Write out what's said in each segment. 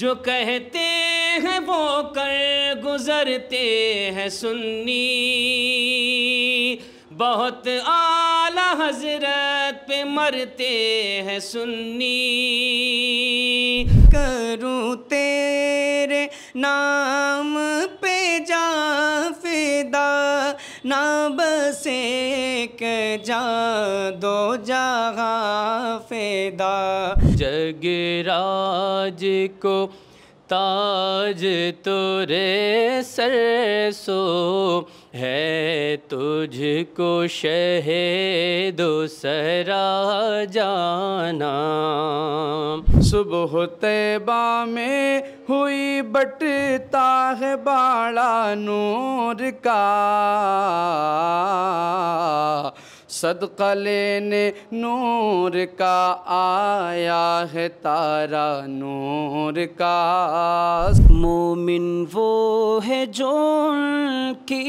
जो कहते हैं वो कर गुज़रते हैं सुन्नी बहुत आला हजरत पे मरते हैं सुन्नी करूँ तेरे नाम पे जाफ ना बस एक जा दो जा फेदा राज को ताज तुरे सर सो है तुझको शहे दूसरा जाना सुबह तैबा में हुई बटता है बाड़ा नूर का सदका लेने नूर का आया है तारा नूर का मोमिन वो है जो की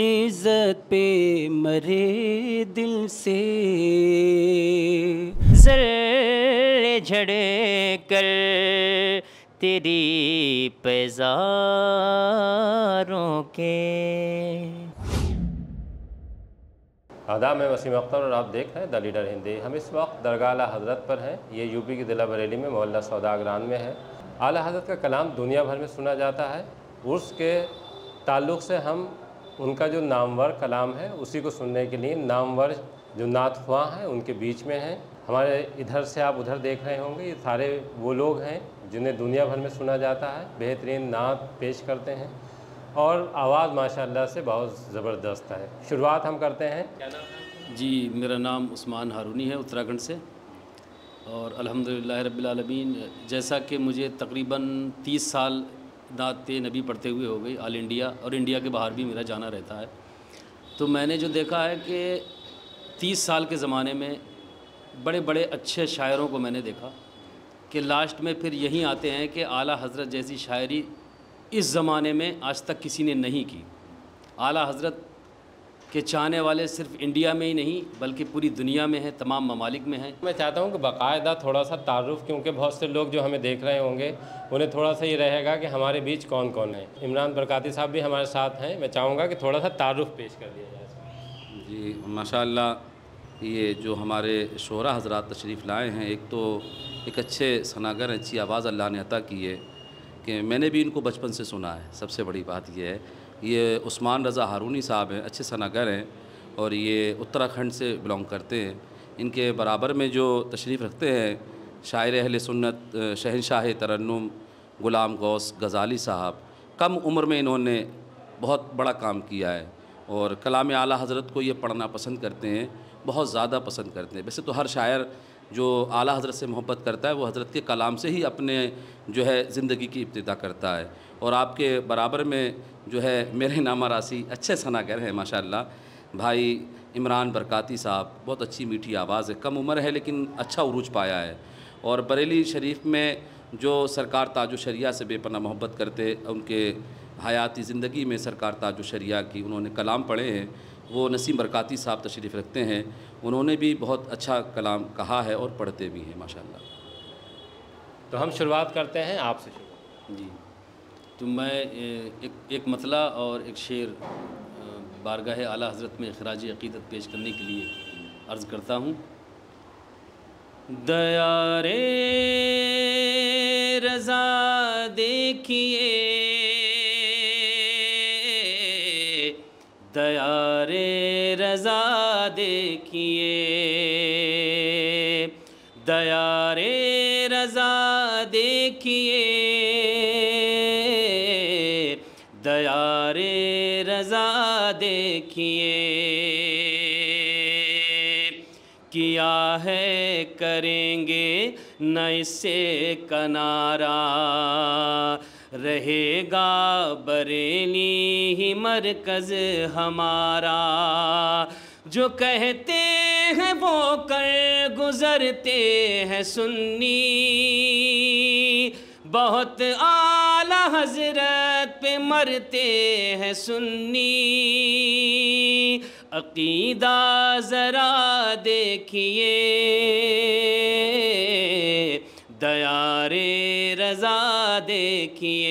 इज्जत पे मरे दिल से जरे झड़े कर तेरी पैजारों के आदा मैं वसीम अख्तर और आप देख रहे हैं द लीडर हिंदी हम इस वक्त दरगाह हजरत पर हैं ये यूपी की ज़िला बरेली में मोहल्ला सौदागरान में है आला हजरत का कलाम दुनिया भर में सुना जाता है उर्स के ताल्लुक़ से हम उनका जो नामवर कलाम है उसी को सुनने के लिए नामवर जो नात हैं उनके बीच में हैं हमारे इधर से आप उधर देख रहे होंगे ये सारे वो लोग हैं जिन्हें दुनिया भर में सुना जाता है बेहतरीन नात पेश करते हैं और आवाज़ माशाल्लाह से बहुत ज़बरदस्त है शुरुआत हम करते हैं क्या नाम जी मेरा नाम उस्मान हारूनी है उत्तराखंड से और अलहमदिल्ला रब्बिलालमीन जैसा कि मुझे तकरीबन तीस साल दाते नबी पढ़ते हुए हो गई ऑल इंडिया और इंडिया के बाहर भी मेरा जाना रहता है तो मैंने जो देखा है कि तीस साल के ज़माने में बड़े बड़े अच्छे शायरों को मैंने देखा कि लास्ट में फिर यहीं आते हैं कि आला हज़रत जैसी शायरी इस ज़माने में आज तक किसी ने नहीं की आला हज़रत के चाहने वाले सिर्फ इंडिया में ही नहीं बल्कि पूरी दुनिया में है तमाम ममालिक में है मैं चाहता हूँ कि बाकायदा थोड़ा सा तारुफ़ क्योंकि बहुत से लोग जो हमें देख रहे होंगे उन्हें थोड़ा सा ये रहेगा कि हमारे बीच कौन कौन है इमरान बरक़ाती साहब भी हमारे साथ हैं मैं चाहूँगा कि थोड़ा सा तारुफ़ पेश कर दिया जाए जी माशा ये जो हमारे शहरा हजरात तशरीफ़ लाए हैं एक तो एक अच्छे सनागर अच्छी आवाज़ अल्लाह ने अता की है कि मैंने भी इनको बचपन से सुना है सबसे बड़ी बात यह है ये उस्मान रज़ा हारूनी साहब हैं अच्छे सनागर हैं और ये उत्तराखंड से बिलोंग करते हैं इनके बराबर में जो तशरीफ़ रखते हैं शायर अहल सुन्नत शहनशाह तरन्नुम गुलाम गौस गज़ाली साहब कम उम्र में इन्होंने बहुत बड़ा काम किया है और कलाम आला हज़रत को ये पढ़ना पसंद करते हैं बहुत ज़्यादा पसंद करते हैं वैसे तो हर शायर जो आला हज़रत से मोहब्बत करता है वो हज़रत के कलाम से ही अपने जो है ज़िंदगी की इब्तदा करता है और आपके बराबर में जो है मेरे नामा राशि अच्छे सना कह रहे हैं माशा भाई इमरान बरकती साहब बहुत अच्छी मीठी आवाज़ है कम उम्र है लेकिन अच्छा उरूज पाया है और बरेली शरीफ में जो सरकार ताज शरिया से बेपना मोहब्बत करते उनके हयाती ज़िंदगी में सरकार ताज शरिया की उन्होंने कलाम पढ़े हैं वो नसीम बरकती साहब तशरीफ़ रखते हैं उन्होंने भी बहुत अच्छा कलाम कहा है और पढ़ते भी हैं माशा तो हम शुरुआत करते हैं आपसे जी तो मैं एक एक मतला और एक शेर बारगाह आला हज़रत में अखराज अक़ीदत पेश करने के लिए अर्ज़ करता हूँ दया रे रज़ा देखिए दयारे रज़ा देखिए दयारे रज़ा देखिए दयारे रज़ा देखिए किया है करेंगे न इससे कनारा रहेगा बरेली ही मरकज़ हमारा जो कहते हैं वो कर गुज़रते हैं सुन्नी बहुत आला हजरत पे मरते हैं सुन्नी अकीदा ज़रा देखिए दयारे रज़ा देखिए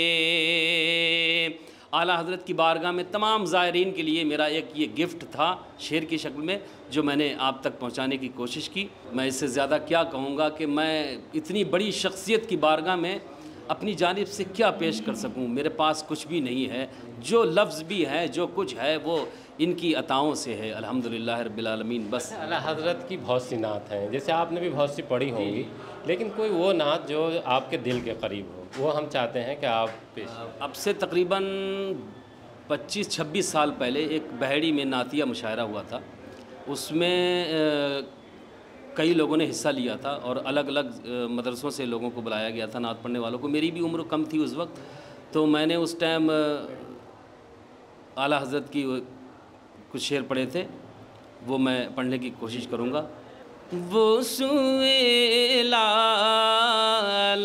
आला हज़रत की बारगाह में तमाम ज़ायरीन के लिए मेरा एक ये गिफ्ट था शेर की शक्ल में जो मैंने आप तक पहुंचाने की कोशिश की मैं इससे ज़्यादा क्या कहूँगा कि मैं इतनी बड़ी शख्सियत की बारगाह में अपनी जानब से क्या पेश कर सकूँ मेरे पास कुछ भी नहीं है जो लफ्ज़ भी हैं जो कुछ है वो इनकी अताओं से है अल्हम्दुलिल्लाह रबालमीन बस अला हजरत की बहुत सी नात हैं जैसे आपने भी बहुत सी पढ़ी होंगी लेकिन कोई वो नात जो आपके दिल के करीब हो वो हम चाहते हैं कि आप पेश अब से तकरीबन 25-26 साल पहले एक बहड़ी में नातिया मुशायरा हुआ था उसमें कई लोगों ने हिस्सा लिया था और अलग अलग मदरसों से लोगों को बुलाया गया था नात पढ़ने वालों को मेरी भी उम्र कम थी उस वक्त तो मैंने उस टाइम आला हजरत की कुछ शेर पढ़े थे वो मैं पढ़ने की कोशिश करूँगा वो सुला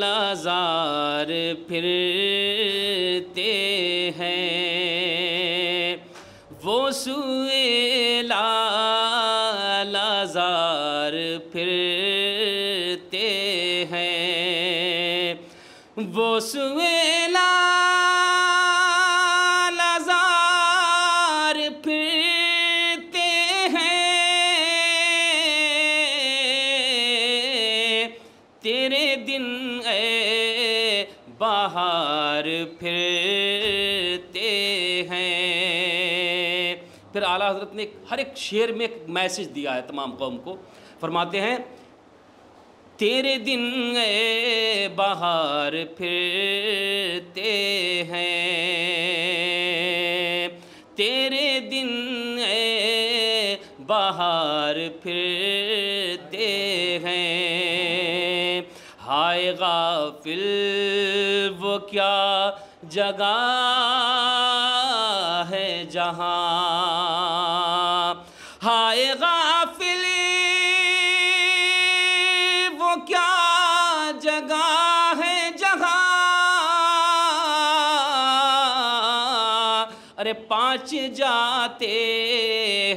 लाजार फिरते हैं वो सुला लाजार फिरते हैं वो सुए अपने हर एक शेर में एक मैसेज दिया है तमाम कौम को फरमाते हैं तेरे दिन ए बाहर फिरते हैं तेरे दिन ए बाहर फिरते हैं हाय गाफिल वो क्या जगह है जहाँ पांच जाते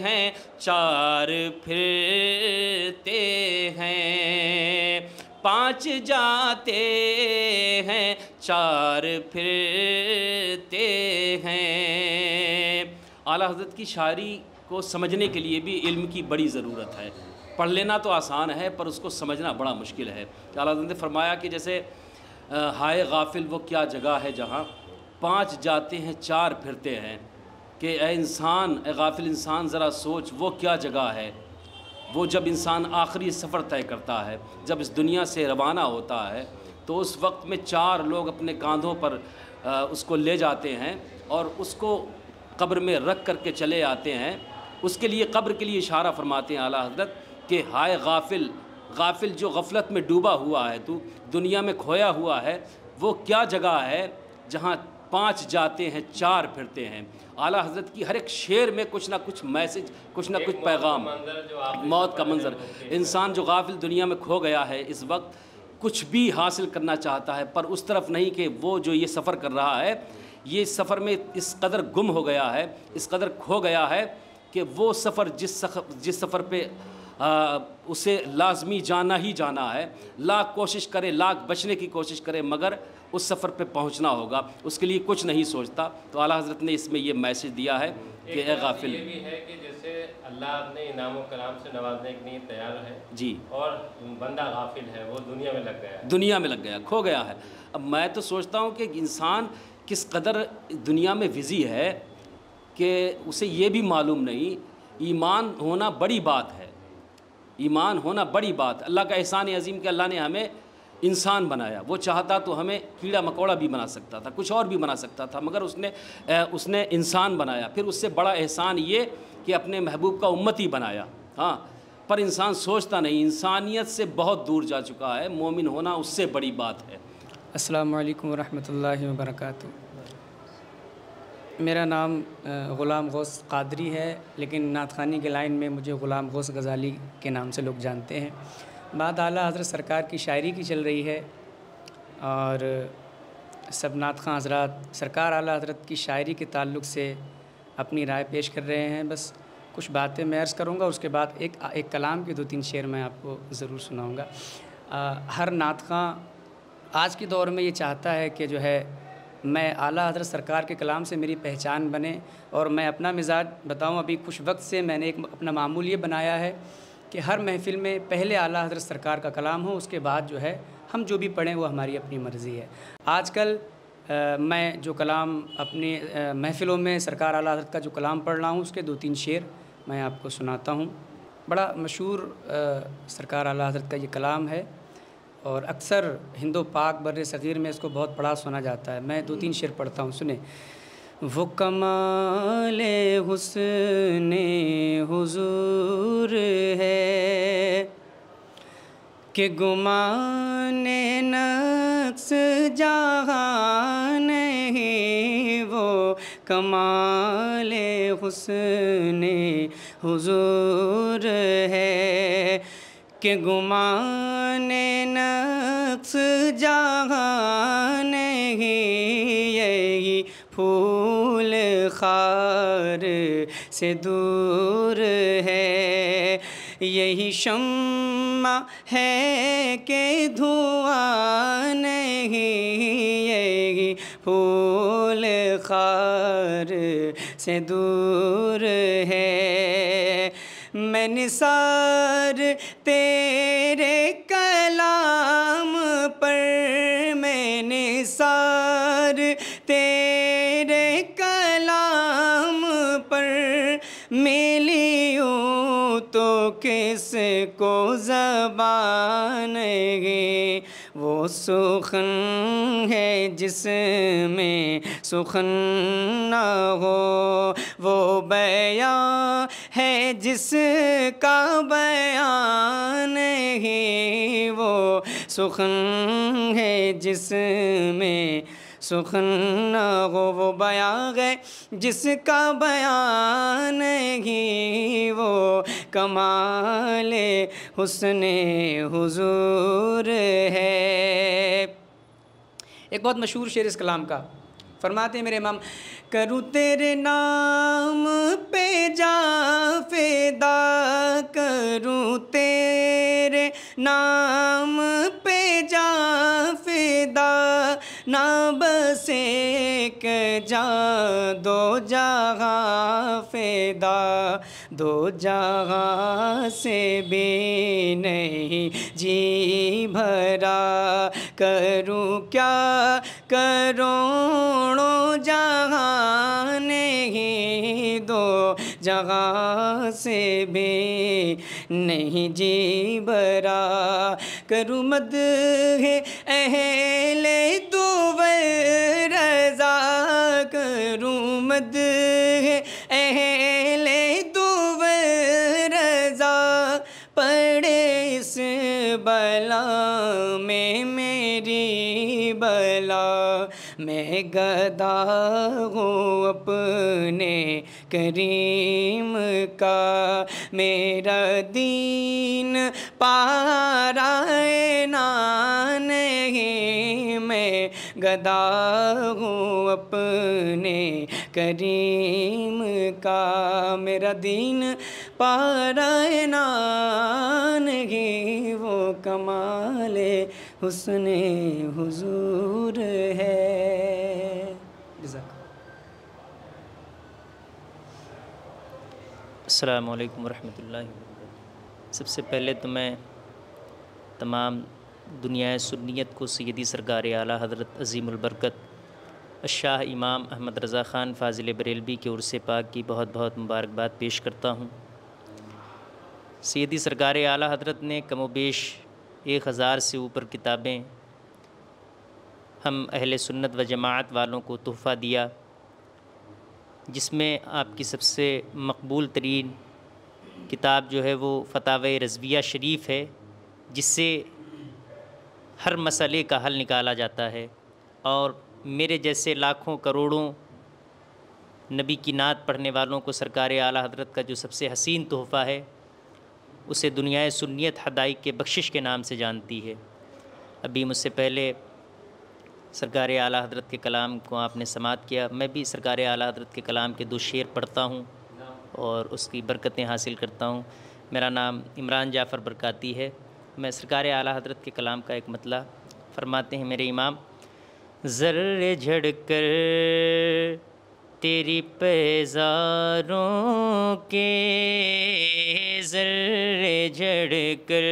हैं चार फिरते हैं पांच जाते हैं चार फिरते हैं आला हजरत की शायरी को समझने के लिए भी इल्म की बड़ी ज़रूरत है पढ़ लेना तो आसान है पर उसको समझना बड़ा मुश्किल है आला हजरत ने फरमाया कि जैसे हाय गाफिल वो क्या जगह है जहाँ पांच जाते हैं चार फिरते हैं कि ए इंसान ए गाफिल इंसान ज़रा सोच वो क्या जगह है वो जब इंसान आखिरी सफ़र तय करता है जब इस दुनिया से रवाना होता है तो उस वक्त में चार लोग अपने कांधों पर आ, उसको ले जाते हैं और उसको कब्र में रख कर के चले आते हैं उसके लिए कब्र के लिए इशारा फरमाते हैं आला हजरत कि हाय गाफिल गाफिल जो गफलत में डूबा हुआ है तू दुनिया में खोया हुआ है वो क्या जगह है जहाँ पाँच जाते हैं चार फिरते हैं आला हजरत की हर एक शेर में कुछ ना कुछ मैसेज कुछ ना कुछ पैगाम मौत का मंजर इंसान जो गाफिल दुनिया में खो गया है इस वक्त कुछ भी हासिल करना चाहता है पर उस तरफ नहीं कि वो जो ये सफ़र कर रहा है ये सफ़र में इस कदर गुम हो गया है इस कदर खो गया है कि वो सफ़र जिस जिस सफ़र पे आ, उसे लाजमी जाना ही जाना है लाख कोशिश करे लाख बचने की कोशिश करे मगर उस सफ़र पे पहुंचना होगा उसके लिए कुछ नहीं सोचता तो आला हज़रत ने इसमें ये मैसेज दिया है कि ए गाफिल ये भी है कि जैसे अल्लाह अपने इनाम कराम से नवाजने के लिए तैयार है जी और बंदा गाफिल है वो दुनिया में लग गया दुनिया में लग गया खो गया है अब मैं तो सोचता हूँ कि इंसान किस कदर दुनिया में बिज़ी है कि उसे ये भी मालूम नहीं ईमान होना बड़ी बात है ईमान होना बड़ी बात अल्लाह का एहसान अजीम कि अल्लाह ने हमें इंसान बनाया वो चाहता तो हमें कीड़ा मकोड़ा भी बना सकता था कुछ और भी बना सकता था मगर उसने उसने इंसान बनाया फिर उससे बड़ा एहसान ये कि अपने महबूब का उम्मत ही बनाया हाँ पर इंसान सोचता नहीं इंसानियत से बहुत दूर जा चुका है मोमिन होना उससे बड़ी बात है अस्सलाम वालेकुम रहमतुल्लाहि मेरा नाम ग़ुलाम गौस कादरी है लेकिन नातखानी के लाइन में मुझे ग़ुलाम गौस गज़ाली के नाम से लोग जानते हैं बाद आला हजरत सरकार की शायरी की चल रही है और सब नात खां हजरात सरकार आला हजरत की शायरी के ताल्लुक से अपनी राय पेश कर रहे हैं बस कुछ बातें मैं अर्ज़ करूँगा उसके बाद एक एक कलाम के दो तीन शेर मैं आपको ज़रूर सुनाऊँगा हर नात खां आज के दौर में ये चाहता है कि जो है मैं आला हजरत सरकार के कलाम से मेरी पहचान बने और मैं अपना मिजाज बताऊं अभी कुछ वक्त से मैंने एक अपना मामूल ये बनाया है कि हर महफिल में पहले आला हजरत सरकार का कलाम हो उसके बाद जो है हम जो भी पढ़ें वो हमारी अपनी मर्ज़ी है आजकल मैं जो कलाम अपने महफ़िलों में सरकार आला हजरत का जो कलाम पढ़ रहा हूँ उसके दो तीन शेर मैं आपको सुनाता हूँ बड़ा मशहूर सरकार आला हजरत का ये कलाम है और अक्सर हिंदो पाक बर सग़ीर में इसको बहुत पढ़ा सुना जाता है मैं दो तीन हम्म। शेर पढ़ता हूँ सुने वो कमाल हुसन हुजूर है कि गुमान नक्स जहाँ नहीं वो कमाल हुसन हुजूर है कि गुमान नक्स जहाँ नहीं फूल खार से दूर है यही शम्मा है के धुआं नहीं यही फूल खार से दूर है मैं निसार तेरे कलाम पर मैं निसार तेरे किस को जबान है वो सुखन है जिसमें सुखन ना हो वो बयां है जिसका बयान है वो सुखन है जिसमें सुखन ना हो वो बया गए जिसका बयान ही वो कमाल हुसन हुजूर है एक बहुत मशहूर शेर इस कलाम का फरमाते मेरे इमाम करूँ तेरे नाम पे जा फेदा करूँ तेरे नाम पे जा फेदा ना बसे एक जा दो जहाँ फेदा दो जहाँ से भी नहीं जी भरा करूँ क्या करोड़ो जहाँ नहीं दो जहाँ से भी नहीं जी भरा करूँ मद है अहले मैं गदा हूँ अपने करीम का मेरा दीन पारा नान मैं गदा हूँ अपने करीम का मेरा दीन पारा नान वो कमाले हुसने हुजूर है अस्सलाम वालेकुम सबसे पहले तो मैं तमाम दुनिया सुन्नीत को सैदी सरकार आला हज़रत अज़ीमबरकत शाह इमाम अहमद रज़ा ख़ान फाजिल बरेलवी के उर्स पाक की बहुत बहुत मुबारकबाद पेश करता हूँ सैदी सरकार आला हजरत ने कमोबेश एक हज़ार से ऊपर किताबें हम अहल सुन्नत व जमात वालों को तोहफ़ा दिया जिसमें आपकी सबसे मकबूल तरीन किताब जो है वो फताव रजविया शरीफ है जिससे हर मसले का हल निकाला जाता है और मेरे जैसे लाखों करोड़ों नबी की नात पढ़ने वालों को सरकार आला हजरत का जो सबसे हसीन तोहफ़ा है उसे दुनिया सुन्नीत हदाई के बख्शिश के नाम से जानती है अभी मुझसे पहले सरकार आला हजरत के कलाम को आपने समात किया मैं भी सरकार आला हजरत के कलाम के दो शेर पढ़ता हूँ और उसकी बरकतें हासिल करता हूँ मेरा नाम इमरान जाफ़र बरकाती है मैं सरकार आला हजरत के कलाम का एक मतला फरमाते हैं मेरे इमाम ज़र्र झड़ कर तेरी पेजारों के जर्रे झड़ कर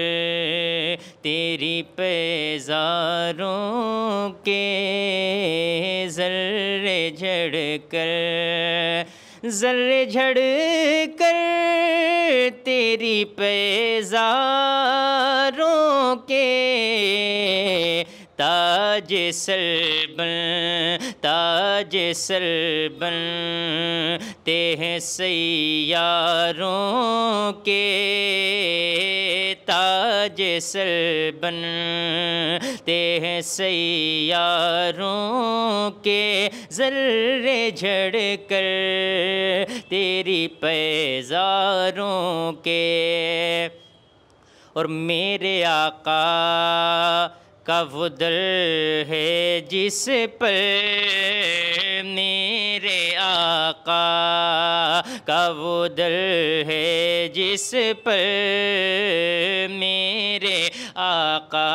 तेरी पेजारों के जर्रे झड़ कर जर्रे झड़ कर तेरी पेजारों के ताज सर बन ताज सर बन हैं सैारों के ताज सर बन हैं सैारों के जर्रे झड़ कर तेरी पैजारों के और मेरे आका का दर है जिस पर मेरे आका का दर है जिस पर मेरे आका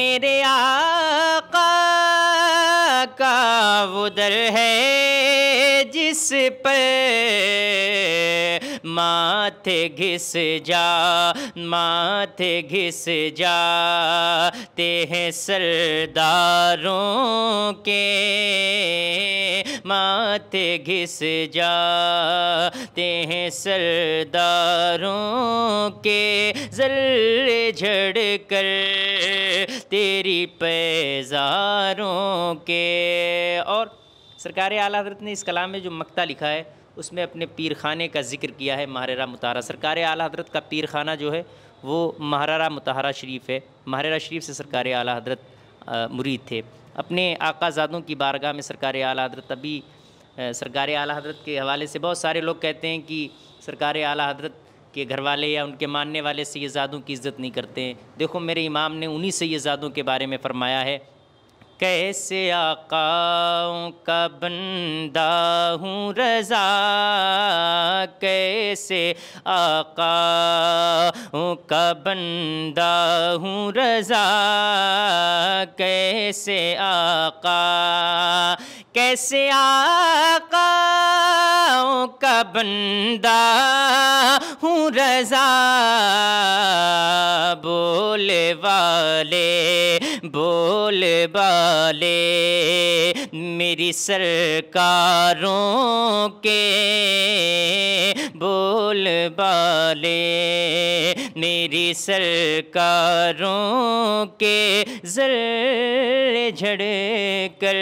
मेरे आका का वो दर है जिस पर माथे घिस जा माथे घिस ते हैं सरदारों के माथे घिस ते हैं सरदारों के जल झड़ कर तेरी पैजारों के और सरकारी आला हजरत ने इस कलाम में जो मक्ता लिखा है उसमें अपने पीर खाने का जिक्र किया है महारा मतारा सरकार आला हजरत का पीर खाना जो है वो महारा मतहरा शरीफ है महारा शरीफ से सरकार आला हजरत मुरीद थे अपने आकाजादों की बारगाह में सरकार आला हजरत अभी सरकार आला हजरत के हवाले से बहुत सारे लोग कहते हैं कि सरकार आला हजरत के घर वाले या उनके मानने वाले से ये ज़ादों की इज़्ज़त नहीं करते हैं देखो मेरे इमाम ने उन्हीं से ज़ादों के बारे में फ़रमाया है कैसे आकाओं का बंदा हूँ रज़ा कैसे आकाओं का बंदा हूँ रज़ा कैसे आका कैसे आकाओं का बंदा हूँ रज़ा बोले वाले बोल बाले मेरी सरकारों के बोल बाले मेरी सरकारों के जर झड़ कर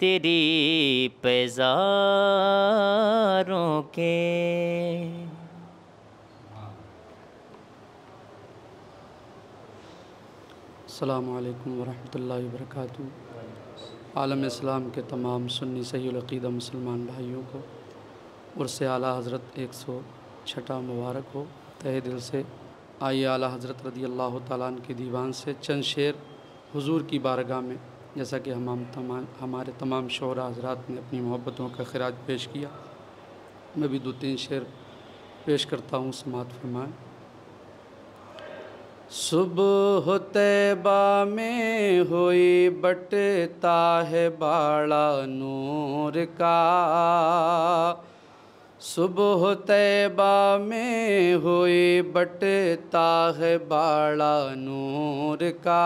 तेरी पैजारों के अल्लाम वरहमल वर्क आलम इस्लाम के तमाम सुन्नी सहीद मुसलमान भाइयों को और से आला हज़रत एक सौ छठा मुबारक हो तह दिल से आइए आला हज़रत रदी अल्लाह तन के दीवान से चंद शेर हुजूर की बारगाह में जैसा कि हम तमाम हमारे तमाम शहर हजरात ने अपनी मोहब्बतों का खराज पेश किया मैं भी दो तीन शेर पेश करता हूँ समात फरमाएँ सुबह तैबा में हुई बटता है बाड़ा नूर का सुबह तैबा में हुई बटता है बाड़ा नूर का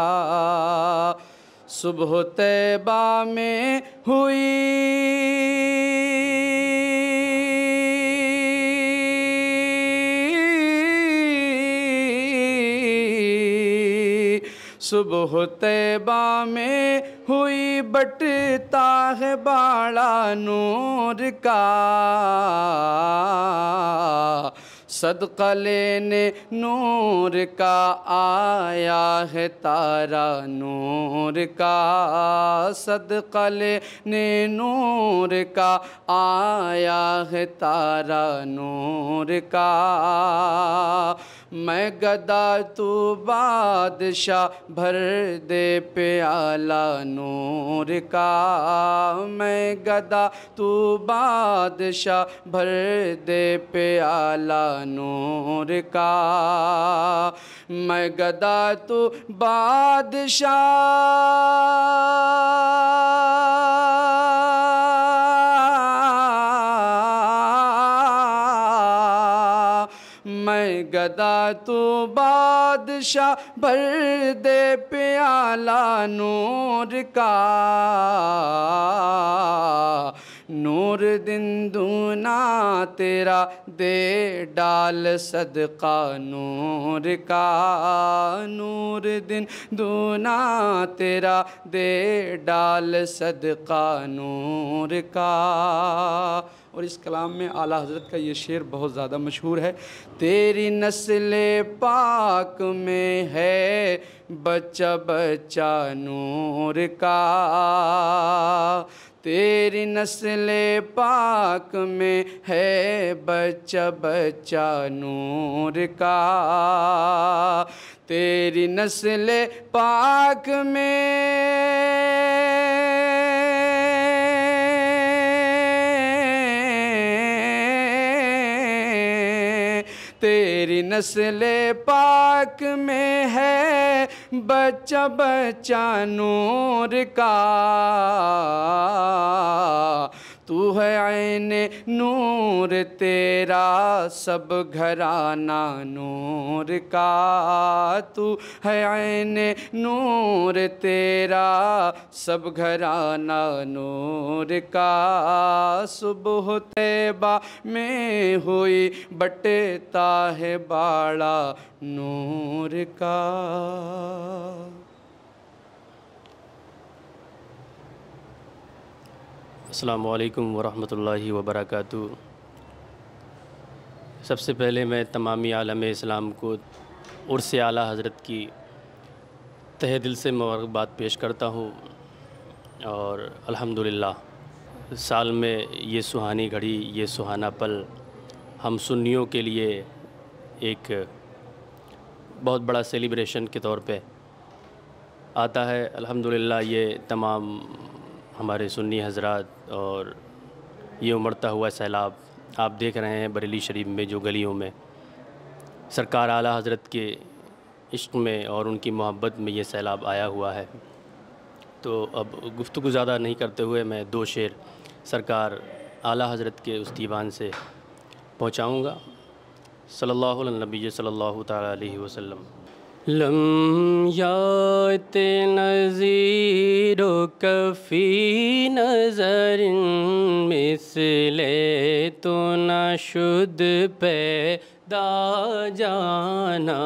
सुबह तैबा में हुई सुबह तैबा में हुई बटता है बाड़ा नूर का सदका लेने नूर का आया है तारा नूर का सदका लेने नूर का आया है तारा नूर का मैं गदा तू बादशाह भर दे प्याला नूर का मैं गदा तू बादशाह भर दे प्याला नूर का मैं गदा तू बादशाह मैं गदा तो बादशाह भर दे प्याला नूर का नूर दिन दूना तेरा दे डाल सदका नूर का नूर दिन दूना तेरा दे डाल सदका नूर का और इस कलाम में आला हजरत का ये शेर बहुत ज़्यादा मशहूर है तेरी नस्ल पाक में है बच्चा बच्चा नूर का तेरी नस्ल पाक में है बच्चा बच्चा नूर का तेरी नस्ल पाक में तेरी नस्ल पाक में है बच्चा बच्चा नूर का तू है आयन नूर तेरा सब घराना नूर का तू है आयन नूर तेरा सब घराना नूर का सुबह तेबा में हुई बटेता है बाड़ा नूर का अल्लाम वरहमल वर्क सबसे पहले मैं तमामी आलम इस्लाम को उर्स आला हज़रत की तह दिल से मुबारकबाद पेश करता हूँ और अल्हम्दुलिल्लाह साल में ये सुहानी घड़ी ये सुहाना पल हम सुन्नियों के लिए एक बहुत बड़ा सेलिब्रेशन के तौर पे आता है अल्हम्दुलिल्लाह ये तमाम हमारे सुन्नी हजरत और ये उमड़ता हुआ सैलाब आप देख रहे हैं बरेली शरीफ में जो गलियों में सरकार आला हजरत के इश्क में और उनकी मोहब्बत में ये सैलाब आया हुआ है तो अब गुफ्तु ज़्यादा नहीं करते हुए मैं दो शेर सरकार आला हजरत के उस दीवान से पहुँचाऊँगा सल्ला नबी सल्ला लम यात नज़ीरो कफ़ी नज़र मिसले तो न शुद्ध पे दा जाना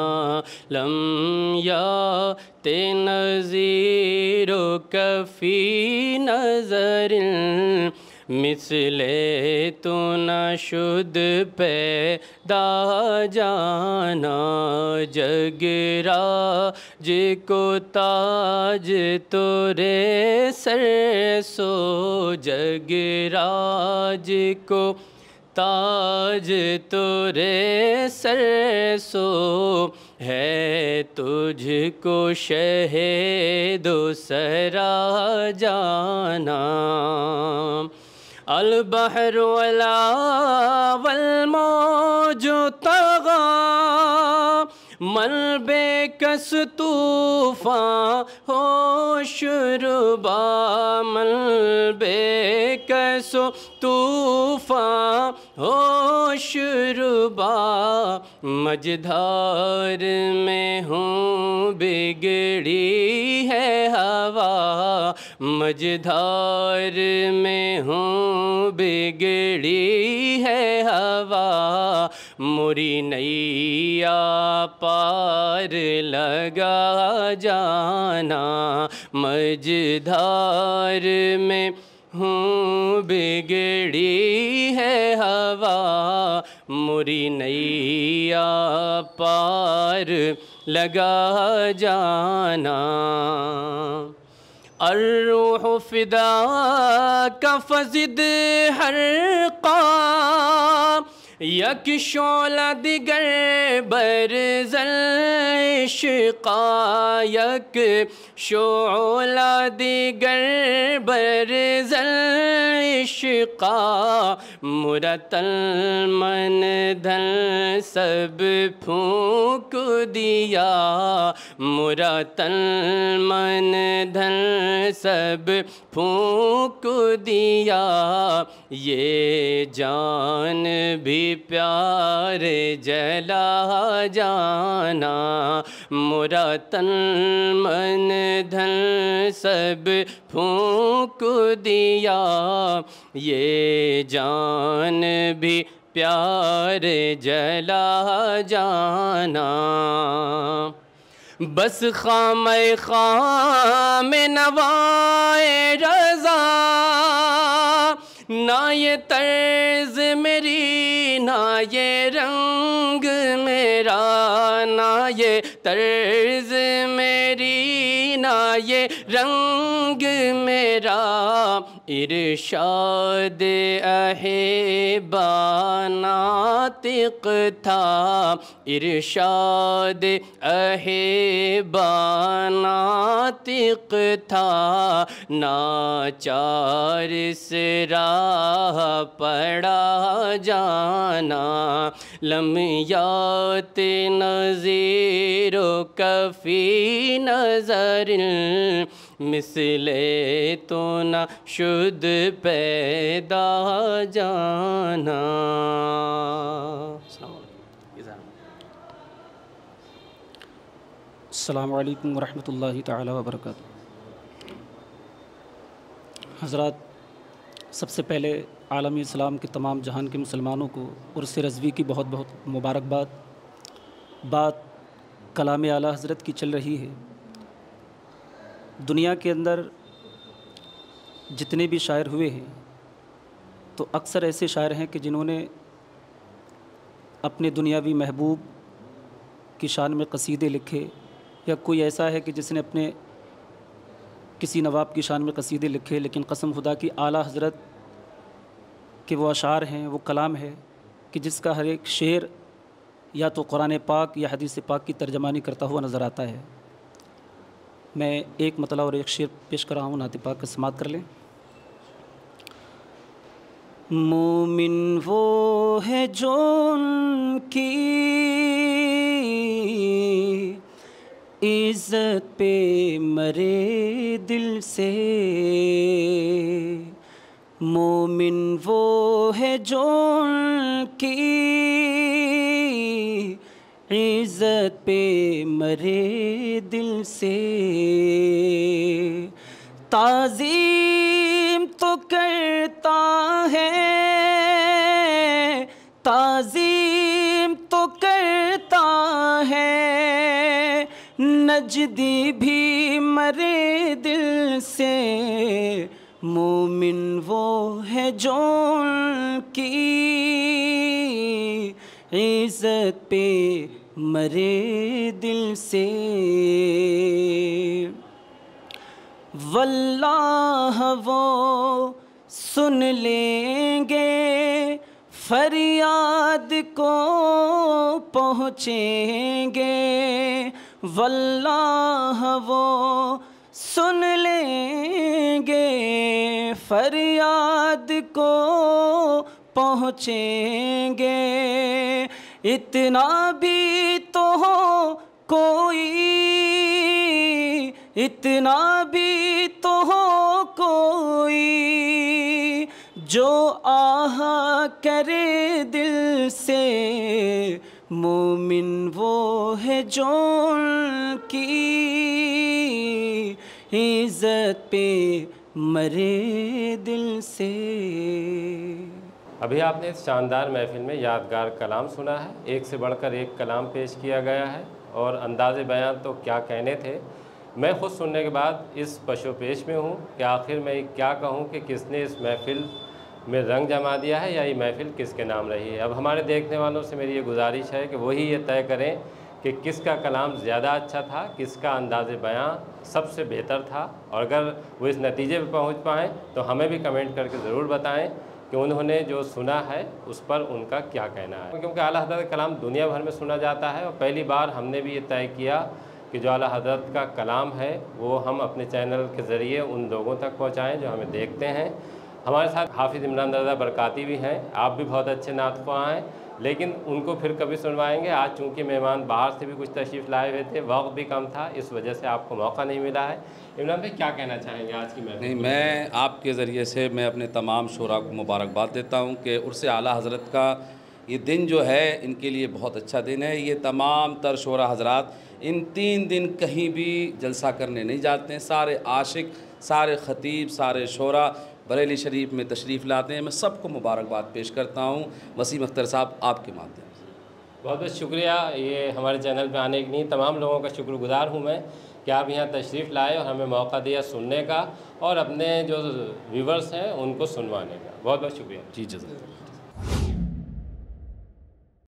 लम या ते नज़ीरो कफ़ी नज़र मिसले तू न शुद्ध पे दा जाना जगरा जे को ताज तोरे सर सो जगरा जे को ताज तोरे सर सो है तुझको शहे दूसरा जाना البحر ولا तगा मल बे कस तूफ़ा हो शुरुबा बे बेकस तूफ़ा हो शुरुबा मझधार में हूँ बिगड़ी है हवा मझधार में हूँ बिगड़ी है हवा मुरी नैया पार लगा जाना मझधार में हूँ बिगड़ी है हवा मुरी नैया पार लगा जाना الروح فداك فزد حرقا यक शोला दिगर बरजल शिकायक शोला दिगर बरजल शिका मुरतल मन धन सब फूक दिया मुरतल मन धन सब फूक दिया ये जान भी प्यार जला जाना मुरातन तन मन धन सब फूक दिया ये जान भी प्यार जला जाना बस खाम खाम नवाए रजा ना ये तर्ज मेरी ना ये रंग मेरा ना ये तर्ज मेरी ना ये रंग मेरा इरशाद अहेबानातिक था इरशाद अहेबानातिक था नाचार से राह पड़ा जाना लमयात नज़ीर कफ़ी नज़र मिसले तो ना शुद्ध पैदा जाना अल्लाम वरहमल हज़रत सबसे पहले आलम इस्लाम के तमाम जहान के मुसलमानों को उर्स रजवी की बहुत बहुत मुबारकबाद बात कलाम आला हज़रत की चल रही है दुनिया के अंदर जितने भी शायर हुए हैं तो अक्सर ऐसे शायर हैं कि जिन्होंने अपने दुनियावी महबूब की शान में कसीदे लिखे या कोई ऐसा है कि जिसने अपने किसी नवाब की शान में कसीदे लिखे लेकिन कसम खुदा की आला हजरत के वो अशार हैं वो कलाम है कि जिसका हर एक शेर या तो कुरान पाक या हदीस पाक की तर्जमानी करता हुआ नज़र आता है मैं एक मतला और एक शेर पेश कर रहा हूँ नाते पाक समाप्त समात कर लें मोमिन वो है जो की इज्जत पे मरे दिल से मोमिन वो है जो की इज़्ज़त पे मरे दिल से ताज़ीम तो करता है ताज़ीम तो करता है नजदी भी मरे दिल से मोमिन वो है जो की इज़्ज़त पे मरे दिल से वल्लाह वो सुन लेंगे फरियाद को पहुँचेंगे वल्लाह वो सुन लेंगे फरियाद को पहुँचेंगे इतना भी तो हो कोई इतना भी तो हो कोई जो आह करे दिल से मोमिन वो है जो की इज्जत पे मरे दिल से अभी आपने इस शानदार महफिल में यादगार कलाम सुना है एक से बढ़कर एक कलाम पेश किया गया है और अंदाज बयान तो क्या कहने थे मैं खुद सुनने के बाद इस पशुपेश में हूँ कि आखिर मैं क्या कहूँ कि किसने इस महफिल में रंग जमा दिया है या ये महफिल किसके नाम रही है अब हमारे देखने वालों से मेरी ये गुजारिश है कि वही ये तय करें कि किसका कलाम ज़्यादा अच्छा था किसका अंदाज बयां सबसे बेहतर था और अगर वो इस नतीजे पर पहुंच पाएँ तो हमें भी कमेंट करके ज़रूर बताएँ कि उन्होंने जो सुना है उस पर उनका क्या कहना है क्योंकि अला हजरत कलाम दुनिया भर में सुना जाता है और पहली बार हमने भी ये तय किया कि जो अला हजरत का कलाम है वो हम अपने चैनल के ज़रिए उन लोगों तक पहुँचाएँ जो हमें देखते हैं हमारे साथ हाफिज़ इमरान दादा बरकती भी हैं आप भी बहुत अच्छे नातवा हैं लेकिन उनको फिर कभी सुनवाएंगे आज चूँकि मेहमान बाहर से भी कुछ तशरीफ़ लाए हुए थे वक्त भी कम था इस वजह से आपको मौका नहीं मिला है इमरान भाई क्या कहना चाहेंगे आज की मैं नहीं मैं आपके ज़रिए से मैं अपने तमाम शुरा को मुबारकबाद देता हूँ कि उर्स आला हज़रत का ये दिन जो है इनके लिए बहुत अच्छा दिन है ये तमाम तर शुरा हजरात इन तीन दिन कहीं भी जलसा करने नहीं जाते सारे आशिक सारे ख़तीब सारे शोरा बरेली शरीफ में तशरीफ़ लाते हैं मैं सबको मुबारकबाद पेश करता हूँ वसीम अख्तर साहब आपके माध्यम से बहुत बहुत शुक्रिया ये हमारे चैनल पर आने के लिए तमाम लोगों का शुक्रगुजार हूँ मैं कि आप यहाँ तशरीफ़ लाए और हमें मौका दिया सुनने का और अपने जो व्यूवर्स हैं उनको सुनवाने का बहुत बहुत शुक्रिया जी जरूर